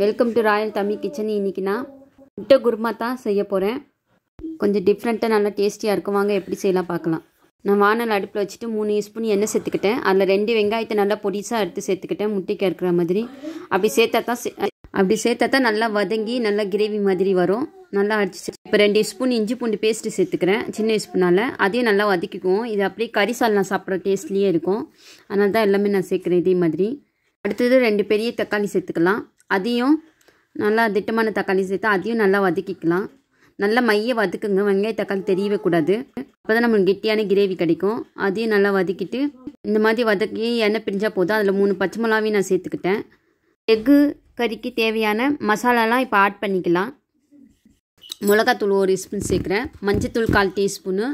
welcome to Royal Tamil Kitchen இன்றைக்கி நான் முட்டை குருமா தான் செய்ய போகிறேன் கொஞ்சம் டிஃப்ரெண்ட்டாக நல்லா டேஸ்டியாக இருக்கும் வாங்க எப்படி செய்யலாம் பார்க்கலாம் நான் வானல் அடுப்பில் வச்சுட்டு மூணு ஸ்பூன் எண்ணெய் சேர்த்துக்கிட்டேன் அதில் ரெண்டு வெங்காயத்தை நல்லா பொடிசாக எடுத்து சேர்த்துக்கிட்டேன் முட்டைக்கு இருக்கிற மாதிரி அப்படி சேர்த்தா தான் அப்படி சேர்த்தா தான் நல்லா வதங்கி நல்லா கிரேவி மாதிரி வரும் நல்லா அடிச்சு இப்போ ரெண்டு ஸ்பூன் இஞ்சி பூண்டு பேஸ்ட்டு சேர்த்துக்கிறேன் சின்ன ஸ்பூனால் அதையும் நல்லா வதக்கிக்குவோம் இது அப்படியே கறிசால் நான் சாப்பிட்ற டேஸ்ட்லேயே இருக்கும் அதனால தான் எல்லாமே நான் சேர்க்குறேன் இதே மாதிரி அடுத்தது ரெண்டு பெரிய தக்காளி சேர்த்துக்கலாம் அதையும் நல்லா திட்டமான தக்காளி சேர்த்து அதையும் நல்லா வதக்கிக்கலாம் நல்லா மைய வதக்குங்க வெங்காய தக்காளி தெரியவே கூடாது அப்போ தான் நம்மளுக்கு கெட்டியான கிரேவி கிடைக்கும் அதையும் நல்லா வதக்கிட்டு இந்த மாதிரி வதக்கி எண்ணெய் பிரிஞ்சால் போதும் அதில் மூணு பச்சை மிளகாவையும் நான் சேர்த்துக்கிட்டேன் எக்கு கறிக்கு தேவையான மசாலாலாம் இப்போ ஆட் பண்ணிக்கலாம் மிளகாத்தூள் ஒரு ஸ்பூன் சேர்க்குறேன் மஞ்சத்தூள் கால் டீஸ்பூனு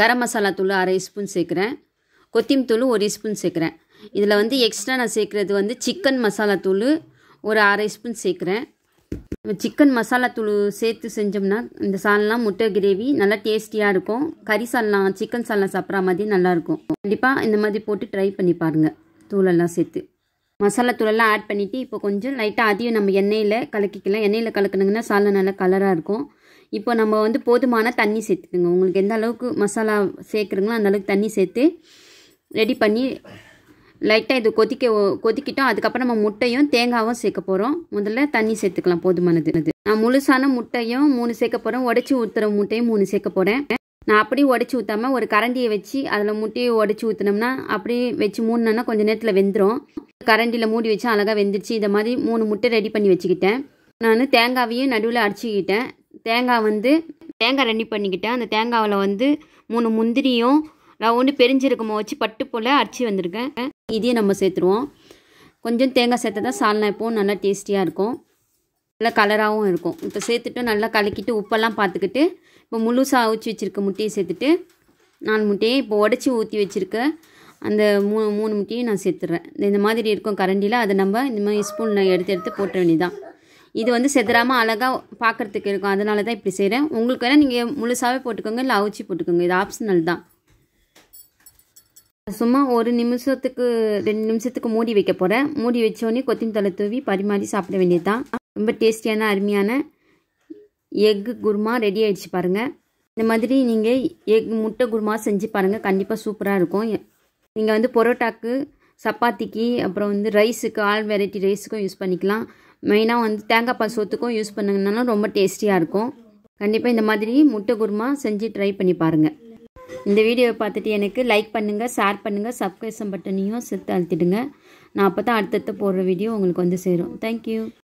கரம் மசாலா தூள் அரை ஸ்பூன் சேர்க்குறேன் தூள் ஒரு ஸ்பூன் சேர்க்குறேன் இதில் வந்து எக்ஸ்ட்ரா நான் சேர்க்குறது வந்து சிக்கன் மசாலா தூள் ஒரு அரை ஸ்பூன் சேர்க்குறேன் சிக்கன் மசாலா தூள் சேர்த்து செஞ்சோம்னா இந்த சால்னா முட்டை கிரேவி நல்லா டேஸ்டியாக இருக்கும் கறி சால்னா சிக்கன் சால்னா சாப்பிட்ற மாதிரி நல்லாயிருக்கும் கண்டிப்பாக இந்த மாதிரி போட்டு ட்ரை பண்ணி பாருங்கள் தூளெல்லாம் சேர்த்து மசாலா தூளெல்லாம் ஆட் பண்ணிவிட்டு இப்போ கொஞ்சம் லைட்டாக அதையும் நம்ம எண்ணெயில் கலக்கிக்கலாம் எண்ணெயில் கலக்கணுங்கன்னா சால்னா நல்லா கலராக இருக்கும் இப்போ நம்ம வந்து போதுமான தண்ணி சேர்த்துக்குங்க உங்களுக்கு எந்த அளவுக்கு மசாலா சேர்க்குறீங்களோ அந்த அளவுக்கு தண்ணி சேர்த்து ரெடி பண்ணி லைட்டாக இது கொதிக்க கொதிக்கிட்டோம் அதுக்கப்புறம் நம்ம முட்டையும் தேங்காயும் சேர்க்க போகிறோம் முதல்ல தண்ணி சேர்த்துக்கலாம் போதுமானது நான் முழுசான முட்டையும் மூணு சேர்க்க போகிறேன் உடச்சி ஊற்றுற முட்டையும் மூணு சேர்க்க போகிறேன் நான் அப்படியே உடச்சி ஊற்றாமல் ஒரு கரண்டியை வச்சு அதில் முட்டையை உடச்சி ஊற்றினோம்னா அப்படியே வச்சு மூணுனா கொஞ்சம் நேரத்தில் வெந்துடும் கரண்டியில் மூடி வச்சு அழகாக வெந்துருச்சு இதை மாதிரி மூணு முட்டை ரெடி பண்ணி வச்சுக்கிட்டேன் நான் தேங்காவையும் நடுவில் அடிச்சுக்கிட்டேன் தேங்காய் வந்து தேங்காய் ரெடி பண்ணிக்கிட்டேன் அந்த தேங்காவில் வந்து மூணு முந்திரியும் நான் ஒன்று பெரிஞ்சிருக்குமோ வச்சு பட்டு போல் அரைச்சி வந்திருக்கேன் இதையும் நம்ம சேர்த்துருவோம் கொஞ்சம் தேங்காய் சேர்த்து தான் சால்னா எப்போவும் நல்லா டேஸ்டியாக இருக்கும் நல்லா கலராகவும் இருக்கும் இப்போ சேர்த்துட்டு நல்லா கலக்கிட்டு உப்பெல்லாம் பார்த்துக்கிட்டு இப்போ முழுசாக அவிச்சு வச்சுருக்க முட்டையை சேர்த்துட்டு நாலு முட்டையை இப்போ உடச்சி ஊற்றி வச்சுருக்க அந்த மூணு மூணு முட்டையும் நான் சேர்த்துட்றேன் இந்த மாதிரி இருக்கும் கரண்டியில் அதை நம்ம இந்த மாதிரி ஸ்பூனில் எடுத்து எடுத்து போட்ட வேண்டியதான் இது வந்து செதறாமல் அழகாக பார்க்குறதுக்கு இருக்கும் அதனால தான் இப்படி செய்கிறேன் உங்களுக்கு வேணால் நீங்கள் முழுசாகவே போட்டுக்கோங்க இல்லை அவிச்சு போட்டுக்கோங்க இது ஆப்ஷனல் தான் சும்மா ஒரு நிமிஷத்துக்கு ரெண்டு நிமிஷத்துக்கு மூடி வைக்க போகிறேன் மூடி வச்சோடனே கொத்தமல்லி தூவி பரிமாறி சாப்பிட வேண்டியது தான் ரொம்ப டேஸ்டியான அருமையான எக்கு குருமா ரெடி ஆகிடுச்சு பாருங்கள் இந்த மாதிரி நீங்கள் எக் முட்டை குருமா செஞ்சு பாருங்கள் கண்டிப்பாக சூப்பராக இருக்கும் நீங்கள் வந்து பொரோட்டாக்கு சப்பாத்திக்கு அப்புறம் வந்து ரைஸுக்கு ஆல் வெரைட்டி ரைஸுக்கும் யூஸ் பண்ணிக்கலாம் மெயினாக வந்து தேங்காய் பால் சோத்துக்கும் யூஸ் பண்ணுங்கனாலும் ரொம்ப டேஸ்டியாக இருக்கும் கண்டிப்பாக இந்த மாதிரி முட்டை குருமா செஞ்சு ட்ரை பண்ணி பாருங்கள் இந்த வீடியோவை பார்த்துட்டு எனக்கு லைக் பண்ணுங்கள் ஷேர் பண்ணுங்கள் சப்ஸ்கிரைப் பட்டனையும் சேர்த்து அழுத்திடுங்க நான் அப்போ தான் அடுத்தடுத்த போடுற வீடியோ உங்களுக்கு வந்து சேரும் தேங்க்யூ